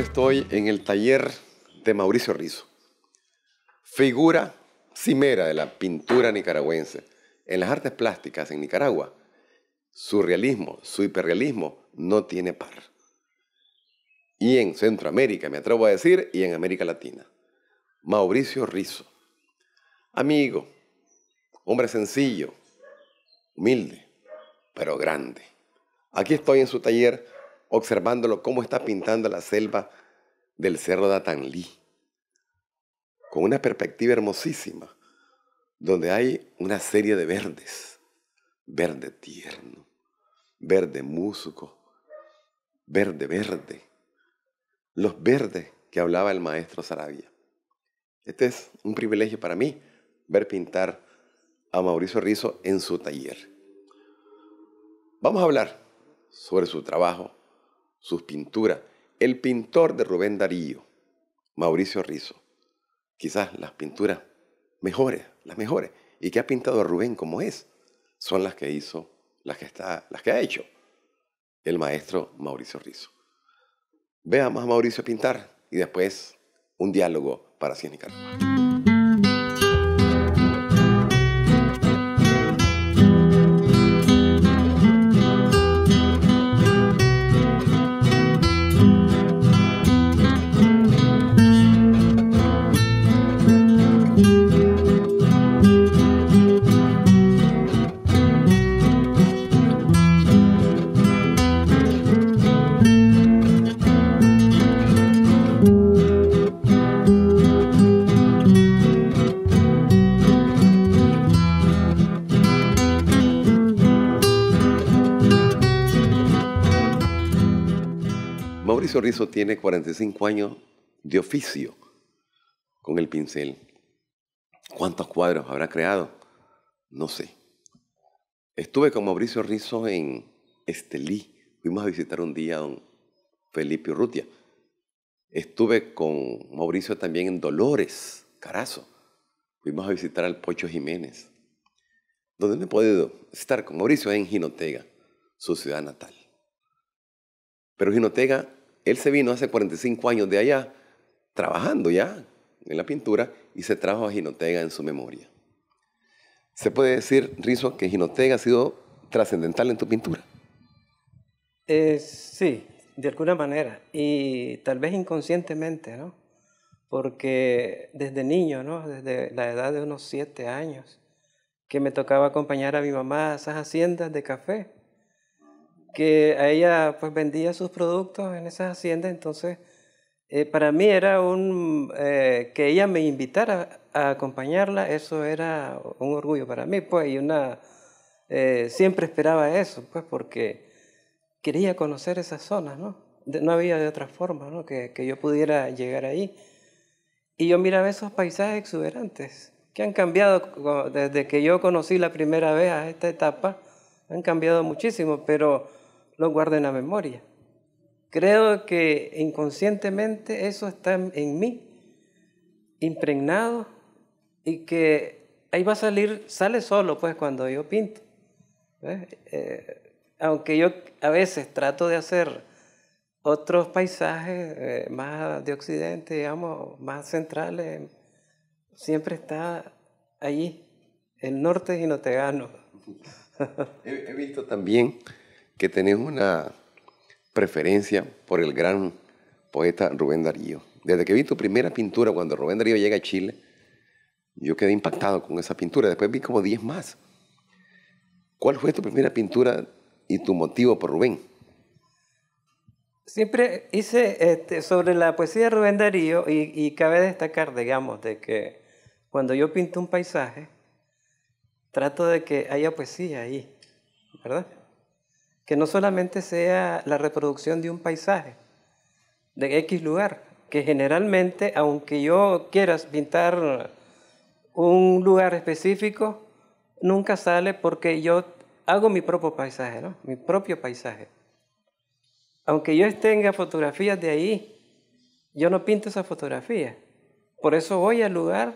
estoy en el taller de Mauricio Rizo, figura cimera de la pintura nicaragüense en las artes plásticas en Nicaragua. Su realismo, su hiperrealismo no tiene par. Y en Centroamérica, me atrevo a decir, y en América Latina. Mauricio Rizo, amigo, hombre sencillo, humilde, pero grande. Aquí estoy en su taller observándolo cómo está pintando la selva del cerro de Atanlí, con una perspectiva hermosísima, donde hay una serie de verdes, verde tierno, verde músico, verde verde, los verdes que hablaba el maestro Sarabia. Este es un privilegio para mí, ver pintar a Mauricio Rizo en su taller. Vamos a hablar sobre su trabajo sus pinturas, el pintor de Rubén Darío, Mauricio Rizzo quizás las pinturas mejores, las mejores, y que ha pintado a Rubén como es, son las que hizo, las que, está, las que ha hecho el maestro Mauricio Rizzo Veamos a Mauricio pintar y después un diálogo para Cien Mauricio tiene 45 años de oficio con el pincel. ¿Cuántos cuadros habrá creado? No sé. Estuve con Mauricio Rizzo en Estelí. Fuimos a visitar un día a don Felipe Urrutia. Estuve con Mauricio también en Dolores, Carazo. Fuimos a visitar al Pocho Jiménez. Donde no he podido estar con Mauricio en Ginotega, su ciudad natal. Pero Ginotega él se vino hace 45 años de allá, trabajando ya en la pintura, y se trajo a Ginotega en su memoria. ¿Se puede decir, rizo que Ginotega ha sido trascendental en tu pintura? Eh, sí, de alguna manera, y tal vez inconscientemente, ¿no? Porque desde niño, ¿no? Desde la edad de unos siete años, que me tocaba acompañar a mi mamá a esas haciendas de café, que a ella pues vendía sus productos en esas haciendas, entonces eh, para mí era un, eh, que ella me invitara a acompañarla, eso era un orgullo para mí, pues, y una, eh, siempre esperaba eso, pues, porque quería conocer esas zonas, ¿no? no había de otra forma, ¿no? Que, que yo pudiera llegar ahí. Y yo miraba esos paisajes exuberantes, que han cambiado desde que yo conocí la primera vez a esta etapa, han cambiado muchísimo, pero lo guardo en la memoria. Creo que inconscientemente eso está en mí, impregnado, y que ahí va a salir, sale solo pues cuando yo pinto. Eh, aunque yo a veces trato de hacer otros paisajes eh, más de occidente, digamos, más centrales, siempre está allí, el norte ginotegano. he visto también que tenés una preferencia por el gran poeta Rubén Darío. Desde que vi tu primera pintura cuando Rubén Darío llega a Chile, yo quedé impactado con esa pintura. Después vi como 10 más. ¿Cuál fue tu primera pintura y tu motivo por Rubén? Siempre hice este, sobre la poesía de Rubén Darío y, y, cabe destacar, digamos, de que cuando yo pinto un paisaje, trato de que haya poesía ahí, ¿verdad? que no solamente sea la reproducción de un paisaje, de X lugar, que generalmente, aunque yo quiera pintar un lugar específico, nunca sale porque yo hago mi propio paisaje, Mi propio paisaje. Aunque yo tenga fotografías de ahí, yo no pinto esa fotografía. Por eso voy al lugar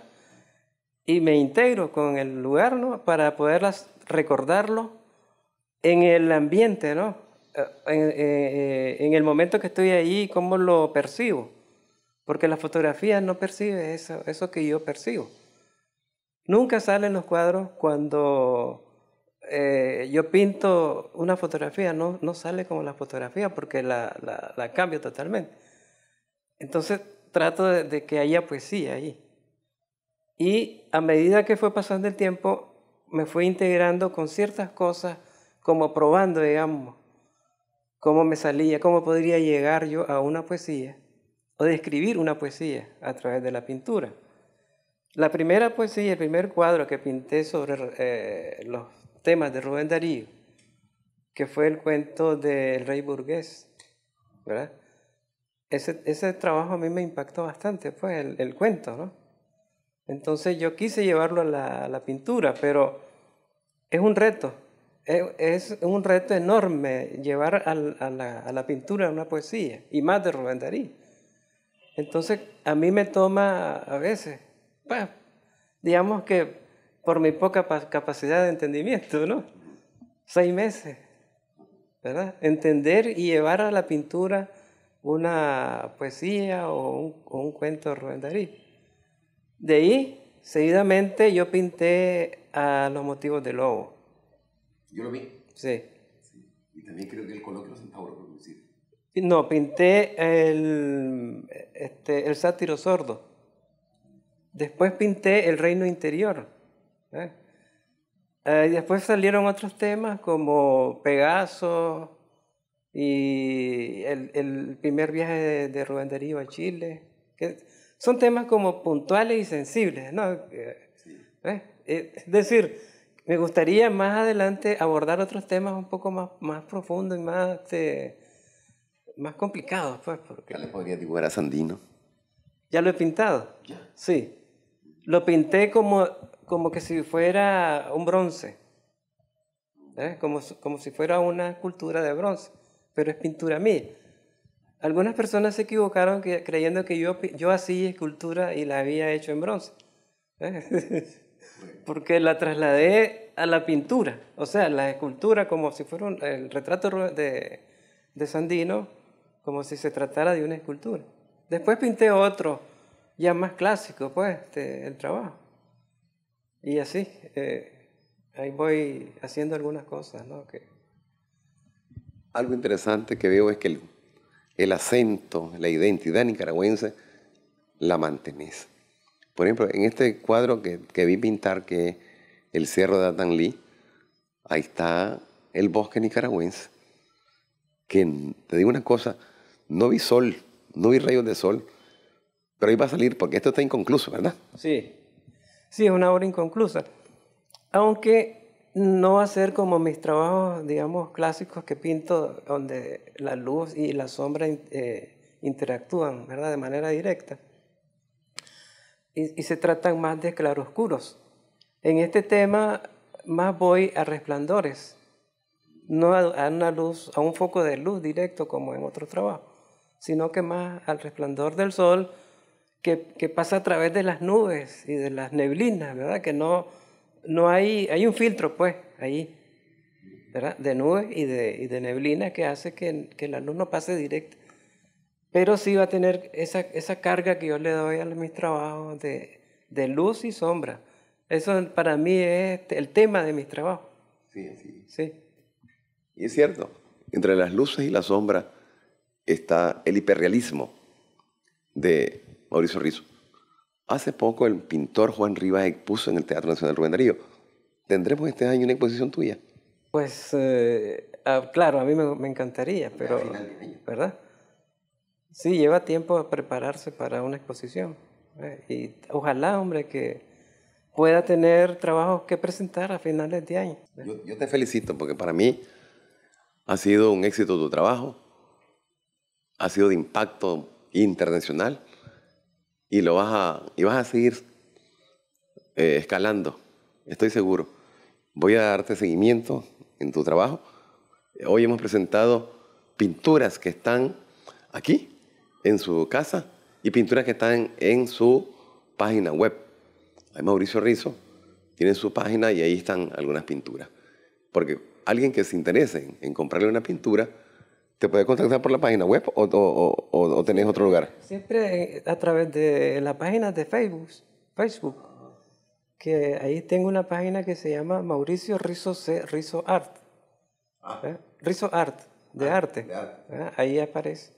y me integro con el lugar, Para poderlas recordarlo en el ambiente, ¿no? Eh, eh, eh, en, el momento que estoy ahí, ¿cómo lo percibo? Porque la fotografía no percibe eso, eso que yo percibo. Nunca salen los cuadros cuando yo pinto una fotografía, no, no sale como la fotografía porque la, la, cambio totalmente. Entonces trato de, que haya poesía ahí. Y a medida que fue pasando el tiempo, me fui integrando con ciertas cosas como probando, digamos, cómo me salía, cómo podría llegar yo a una poesía o describir una poesía a través de la pintura. La primera poesía, el primer cuadro que pinté sobre eh, los temas de Rubén Darío, que fue el cuento del rey burgués, ¿verdad? Ese, trabajo a mí me impactó bastante, pues, el, cuento, ¿no? Entonces yo quise llevarlo a la pintura, pero es un reto, es un reto enorme llevar a la, a pintura una poesía, y más de Rubén Darí. Entonces, a mí me toma a veces, pues, digamos que por mi poca capacidad de entendimiento, ¿no? Seis meses, ¿verdad? Entender y llevar a la pintura una poesía o un, un cuento de Rubén Darí. De ahí, seguidamente, yo pinté a los motivos de lobo yo lo vi. Sí. Y también creo que el coloquio por producido. No, pinté el, este, el sátiro sordo. Después pinté el reino interior. ¿eh? Eh, después salieron otros temas como Pegaso y el, primer viaje de, Rubén Darío a Chile. Que son temas como puntuales y sensibles. ¿no? Sí. Eh, es decir, me gustaría más adelante abordar otros temas un poco más, más profundos y más, este, más complicados. Pues, porque... ¿Ya le podría dibujar a Sandino? ¿Ya lo he pintado? Sí. Lo pinté como, como que si fuera un bronce, ¿eh? como, como si fuera una escultura de bronce, pero es pintura mía. Algunas personas se equivocaron creyendo que yo, yo hacía escultura y la había hecho en bronce. ¿eh? porque la trasladé a la pintura, o sea, la escultura como si fuera el retrato de, Sandino, como si se tratara de una escultura. Después pinté otro, ya más clásico, pues, este, el trabajo. Y así, eh, ahí voy haciendo algunas cosas, ¿no? Que... Algo interesante que veo es que el, el acento, la identidad nicaragüense, la mantenés. Por ejemplo, en este cuadro que, vi pintar, que es el Cerro de Atanlí, ahí está el bosque nicaragüense. Que te digo una cosa, no vi sol, no vi rayos de sol, pero ahí va a salir porque esto está inconcluso, ¿verdad? Sí, sí, es una obra inconclusa. Aunque no va a ser como mis trabajos, digamos, clásicos que pinto, donde la luz y la sombra eh, interactúan, ¿verdad? De manera directa y, se tratan más de claroscuros. En este tema más voy a resplandores, no a, una luz, a un foco de luz directo como en otro trabajo, sino que más al resplandor del sol que, pasa a través de las nubes y de las neblinas, ¿verdad? Que no, no hay, hay un filtro pues ahí, ¿verdad? De nubes y de, y de neblina que hace que, que la luz no pase directa pero sí va a tener esa, carga que yo le doy a mis trabajos de, luz y sombra. Eso para mí es el tema de mis trabajos. Sí, sí. Sí. Y es cierto, entre las luces y la sombra está el hiperrealismo de Mauricio Rizzo. Hace poco el pintor Juan Rivas expuso en el Teatro Nacional Rubén Darío. ¿Tendremos este año una exposición tuya? Pues, eh, ah, claro, a mí me, me encantaría, pero... ¿Verdad? Sí, lleva tiempo prepararse para una exposición. Eh, y ojalá, hombre, que pueda tener trabajos que presentar a finales de año. Yo, te felicito porque para mí ha sido un éxito tu trabajo, ha sido de impacto internacional y lo vas a, y vas a seguir eh, escalando, estoy seguro. Voy a darte seguimiento en tu trabajo. Hoy hemos presentado pinturas que están aquí en su casa y pinturas que están en su página web. Hay Mauricio Rizo, tiene su página y ahí están algunas pinturas. Porque alguien que se interese en comprarle una pintura, ¿te puede contactar por la página web o, o, tenés otro lugar? Siempre a través de la página de Facebook, Facebook, que ahí tengo una página que se llama Mauricio Rizo, C, Rizo Art. Ah. ¿Eh? Rizo Art, de ah, arte. ¿Eh? Ahí aparece.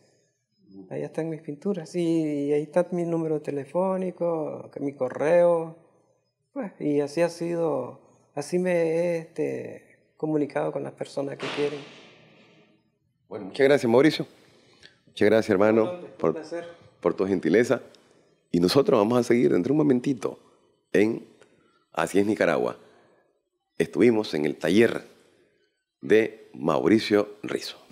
Ahí están mis pinturas y ahí está mi número telefónico, mi correo. Pues, y así ha sido, así me he este, comunicado con las personas que quieren. Bueno, muchas gracias Mauricio. Muchas gracias hermano por, tu gentileza. Y nosotros vamos a seguir dentro de un momentito en Así es Nicaragua. Estuvimos en el taller de Mauricio Rizo.